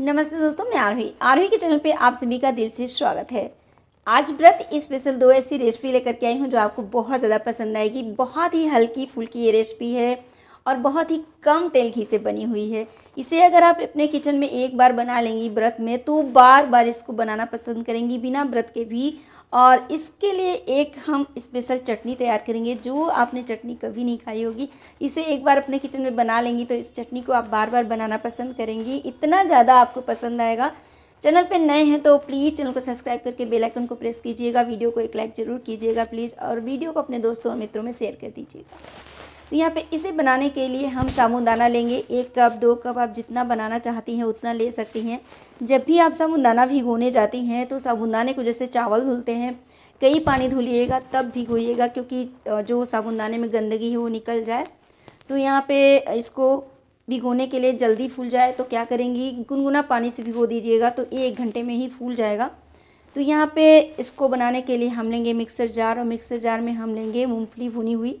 नमस्ते दोस्तों मैं आरोही आरोही के चैनल पे आप सभी का दिल से स्वागत है आज व्रत स्पेशल दो ऐसी रेसिपी लेकर के आई हूँ जो आपको बहुत ज़्यादा पसंद आएगी बहुत ही हल्की फुल्की ये रेसिपी है और बहुत ही कम तेल घी से बनी हुई है इसे अगर आप अपने किचन में एक बार बना लेंगी व्रत में तो बार बार इसको बनाना पसंद करेंगी बिना व्रत के भी और इसके लिए एक हम स्पेशल चटनी तैयार करेंगे जो आपने चटनी कभी नहीं खाई होगी इसे एक बार अपने किचन में बना लेंगी तो इस चटनी को आप बार बार बनाना पसंद करेंगी इतना ज़्यादा आपको पसंद आएगा चैनल पे नए हैं तो प्लीज़ चैनल को सब्सक्राइब करके बेल आइकन को प्रेस कीजिएगा वीडियो को एक लाइक ज़रूर कीजिएगा प्लीज़ और वीडियो को अपने दोस्तों और मित्रों में शेयर कर दीजिएगा तो यहाँ पे इसे बनाने के लिए हम साबुदाना लेंगे एक कप दो कप आप जितना बनाना चाहती हैं उतना ले सकती हैं जब भी आप साबुदाना भिगोने जाती हैं तो साबुदाने को जैसे चावल धुलते हैं कई पानी धुलिएगा तब भिगोइएगा क्योंकि जो साबुदाने में गंदगी है वो निकल जाए तो यहाँ पर इसको भिगोने के लिए जल्दी फूल जाए तो क्या करेंगी गुनगुना पानी से भिगो दीजिएगा तो एक घंटे में ही फूल जाएगा तो यहाँ पे इसको बनाने के लिए हम लेंगे मिक्सर जार और मिक्सर जार में हम लेंगे मूंगफली भुनी हुई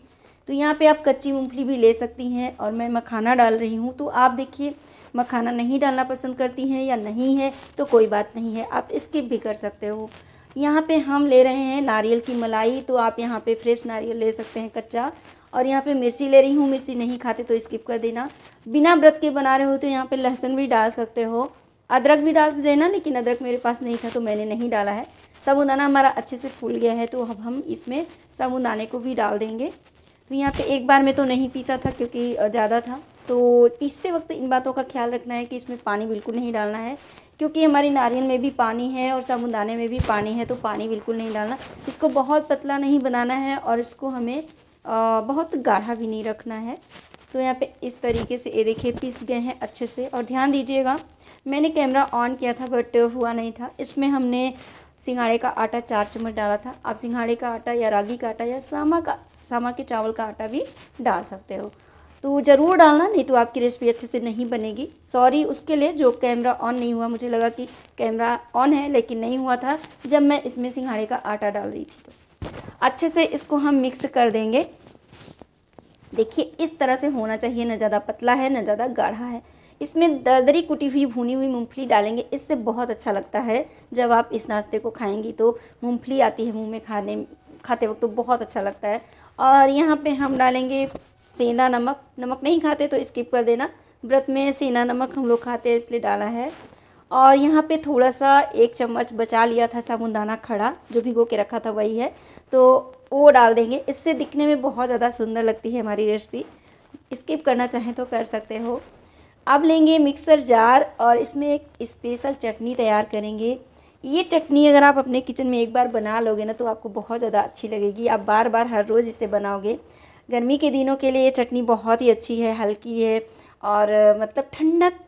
तो यहाँ पे आप कच्ची मूंगफली भी ले सकती हैं और मैं मखाना डाल रही हूँ तो आप देखिए मखाना नहीं डालना पसंद करती हैं या नहीं है तो कोई बात नहीं है आप स्किप भी कर सकते हो यहाँ पे हम ले रहे हैं नारियल की मलाई तो आप यहाँ पे फ्रेश नारियल ले सकते हैं कच्चा और यहाँ पे मिर्ची ले रही हूँ मिर्ची नहीं खाते तो स्किप कर देना बिना व्रत के बना रहे हो तो यहाँ पे लहसुन भी डाल सकते हो अदरक भी डाल देना लेकिन अदरक मेरे पास नहीं था तो मैंने नहीं डाला है साबुदाना हमारा अच्छे से फूल गया है तो अब हम इसमें साबुदाने को भी डाल देंगे तो यहाँ पे एक बार में तो नहीं पीसा था क्योंकि ज़्यादा था तो पीसते वक्त इन बातों का ख्याल रखना है कि इसमें पानी बिल्कुल नहीं डालना है क्योंकि हमारी नारियल में भी पानी है और साबुदाने में भी पानी है तो पानी बिल्कुल नहीं डालना इसको बहुत पतला नहीं बनाना है और इसको हमें बहुत गाढ़ा भी नहीं रखना है तो यहाँ पे इस तरीके से ये देखिए पीस गए हैं अच्छे से और ध्यान दीजिएगा मैंने कैमरा ऑन किया था बट हुआ नहीं था इसमें हमने सिंघाड़े का आटा चार चम्मच डाला था आप सिंघाड़े का आटा या रागी का आटा या सामा का सामा के चावल का आटा भी डाल सकते हो तो ज़रूर डालना नहीं तो आपकी रेसिपी अच्छे से नहीं बनेगी सॉरी उसके लिए जो कैमरा ऑन नहीं हुआ मुझे लगा कि कैमरा ऑन है लेकिन नहीं हुआ था जब मैं इसमें सिंघाड़े का आटा डाल रही थी तो अच्छे से इसको हम मिक्स कर देंगे देखिए इस तरह से होना चाहिए ना ज़्यादा पतला है ना ज़्यादा गाढ़ा है इसमें दरदरी कुटी हुई भुनी हुई मूंगफली डालेंगे इससे बहुत अच्छा लगता है जब आप इस नाश्ते को खाएंगी तो मूंगफली आती है मुंह में खाने खाते वक्त तो बहुत अच्छा लगता है और यहाँ पे हम डालेंगे सेंधा नमक नमक नहीं खाते तो स्किप कर देना व्रत में सेंधा नमक हम लोग खाते हैं इसलिए डाला है और यहाँ पे थोड़ा सा एक चम्मच बचा लिया था साबुनदाना खड़ा जो भिगो के रखा था वही है तो वो डाल देंगे इससे दिखने में बहुत ज़्यादा सुंदर लगती है हमारी रेसिपी स्किप करना चाहें तो कर सकते हो अब लेंगे मिक्सर जार और इसमें एक स्पेशल चटनी तैयार करेंगे ये चटनी अगर आप अपने किचन में एक बार बना लोगे ना तो आपको बहुत ज़्यादा अच्छी लगेगी आप बार बार हर रोज़ इसे बनाओगे गर्मी के दिनों के लिए ये चटनी बहुत ही अच्छी है हल्की है और मतलब ठंडक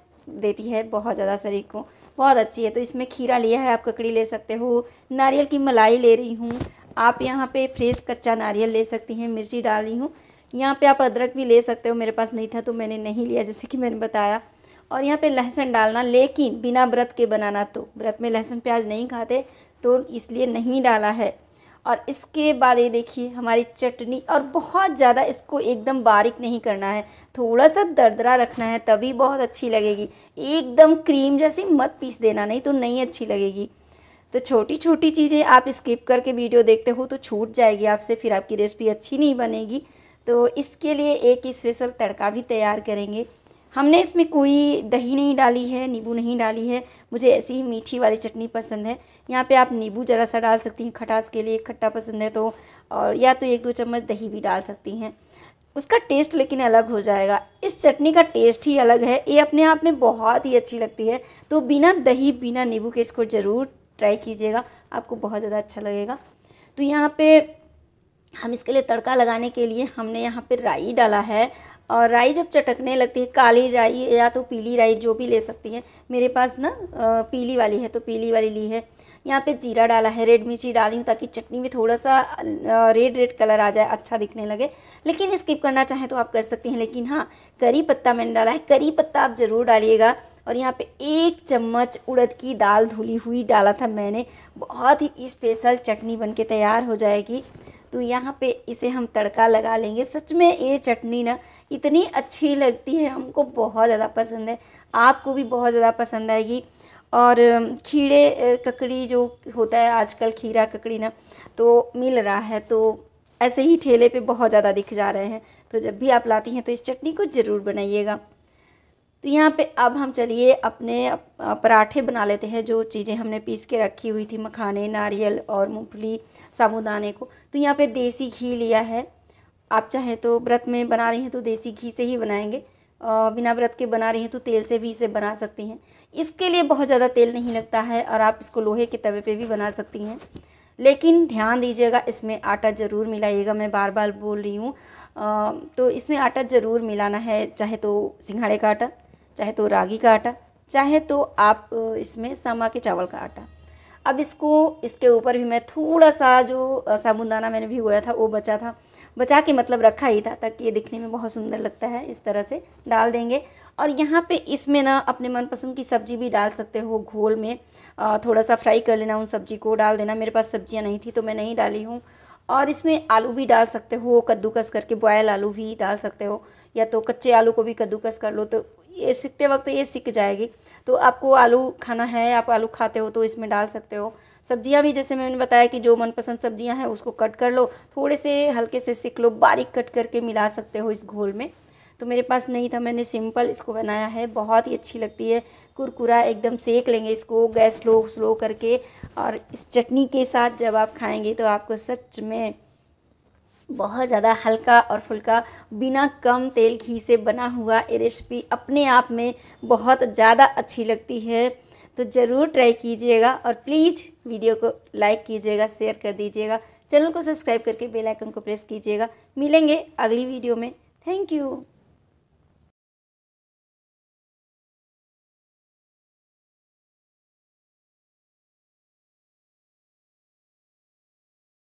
देती है बहुत ज़्यादा शरीर को बहुत अच्छी है तो इसमें खीरा लिया है आप ककड़ी ले सकते हो नारियल की मलाई ले रही हूँ आप यहाँ पे फ्रेश कच्चा नारियल ले सकती हैं मिर्ची डाल रही हूँ यहाँ पे आप अदरक भी ले सकते हो मेरे पास नहीं था तो मैंने नहीं लिया जैसे कि मैंने बताया और यहाँ पे लहसुन डालना लेकिन बिना व्रत के बनाना तो व्रत में लहसुन प्याज नहीं खाते तो इसलिए नहीं डाला है और इसके बाद ये देखिए हमारी चटनी और बहुत ज़्यादा इसको एकदम बारीक नहीं करना है थोड़ा सा दरदरा रखना है तभी बहुत अच्छी लगेगी एकदम क्रीम जैसी मत पीस देना नहीं तो नहीं अच्छी लगेगी तो छोटी छोटी चीज़ें आप स्किप करके वीडियो देखते हो तो छूट जाएगी आपसे फिर आपकी रेसिपी अच्छी नहीं बनेगी तो इसके लिए एक स्पेशल तड़का भी तैयार करेंगे हमने इसमें कोई दही नहीं डाली है नींबू नहीं डाली है मुझे ऐसी ही मीठी वाली चटनी पसंद है यहाँ पे आप नींबू ज़रा सा डाल सकती हैं खटास के लिए खट्टा पसंद है तो और या तो एक दो चम्मच दही भी डाल सकती हैं उसका टेस्ट लेकिन अलग हो जाएगा इस चटनी का टेस्ट ही अलग है ये अपने आप में बहुत ही अच्छी लगती है तो बिना दही बिना नींबू के इसको ज़रूर ट्राई कीजिएगा आपको बहुत ज़्यादा अच्छा लगेगा तो यहाँ पर हम इसके लिए तड़का लगाने के लिए हमने यहाँ पर राई डाला है और राई जब चटकने लगती है काली राई या तो पीली राई जो भी ले सकती हैं मेरे पास ना पीली वाली है तो पीली वाली ली है यहाँ पे जीरा डाला है रेड मिर्ची डाली हूँ ताकि चटनी में थोड़ा सा रेड रेड कलर आ जाए अच्छा दिखने लगे लेकिन स्किप करना चाहें तो आप कर सकती हैं लेकिन हाँ करी पत्ता मैंने डाला है करी पत्ता आप ज़रूर डालिएगा और यहाँ पे एक चम्मच उड़द की दाल धुली हुई डाला था मैंने बहुत ही स्पेशल चटनी बन के तैयार हो जाएगी तो यहाँ पे इसे हम तड़का लगा लेंगे सच में ये चटनी ना इतनी अच्छी लगती है हमको बहुत ज़्यादा पसंद है आपको भी बहुत ज़्यादा पसंद आएगी और खीरे ककड़ी जो होता है आजकल खीरा ककड़ी ना तो मिल रहा है तो ऐसे ही ठेले पे बहुत ज़्यादा दिख जा रहे हैं तो जब भी आप लाती हैं तो इस चटनी को ज़रूर बनाइएगा तो यहाँ पे अब हम चलिए अपने पराठे बना लेते हैं जो चीज़ें हमने पीस के रखी हुई थी मखाने नारियल और मूँगफली साबुदाने को तो यहाँ पे देसी घी लिया है आप चाहे तो व्रत में बना रही हैं तो देसी घी से ही बनाएंगे बिना व्रत के बना रही हैं तो तेल से भी इसे बना सकती हैं इसके लिए बहुत ज़्यादा तेल नहीं लगता है और आप इसको लोहे के तवे पर भी बना सकती हैं लेकिन ध्यान दीजिएगा इसमें आटा ज़रूर मिलाइएगा मैं बार बार बोल रही हूँ तो इसमें आटा ज़रूर मिलाना है चाहे तो सिंघाड़े का आटा चाहे तो रागी का आटा चाहे तो आप इसमें सामा के चावल का आटा अब इसको इसके ऊपर भी मैं थोड़ा सा जो साबुनदाना मैंने भिगोया था वो बचा था बचा के मतलब रखा ही था ताकि ये दिखने में बहुत सुंदर लगता है इस तरह से डाल देंगे और यहाँ पे इसमें ना अपने मनपसंद की सब्ज़ी भी डाल सकते हो घोल में थोड़ा सा फ्राई कर लेना उन सब्ज़ी को डाल देना मेरे पास सब्जियाँ नहीं थी तो मैं नहीं डाली हूँ और इसमें आलू भी डाल सकते हो कद्दूकस करके बॉयल आलू भी डाल सकते हो या तो कच्चे आलू को भी कद्दूकस कर लो तो ये सीखते वक्त ये सीख जाएगी तो आपको आलू खाना है आप आलू खाते हो तो इसमें डाल सकते हो सब्जियां भी जैसे मैंने बताया कि जो मनपसंद सब्जियां हैं उसको कट कर लो थोड़े से हल्के से सीख लो बारीक कट करके मिला सकते हो इस घोल में तो मेरे पास नहीं था मैंने सिंपल इसको बनाया है बहुत ही अच्छी लगती है कुरकुरा एकदम सेक लेंगे इसको गैस स्लो स्लो करके और इस चटनी के साथ जब आप खाएंगे तो आपको सच में बहुत ज़्यादा हल्का और फुल्का बिना कम तेल घी से बना हुआ ये रेसिपी अपने आप में बहुत ज़्यादा अच्छी लगती है तो ज़रूर ट्राई कीजिएगा और प्लीज़ वीडियो को लाइक कीजिएगा शेयर कर दीजिएगा चैनल को सब्सक्राइब करके बेल आइकन को प्रेस कीजिएगा मिलेंगे अगली वीडियो में थैंक यू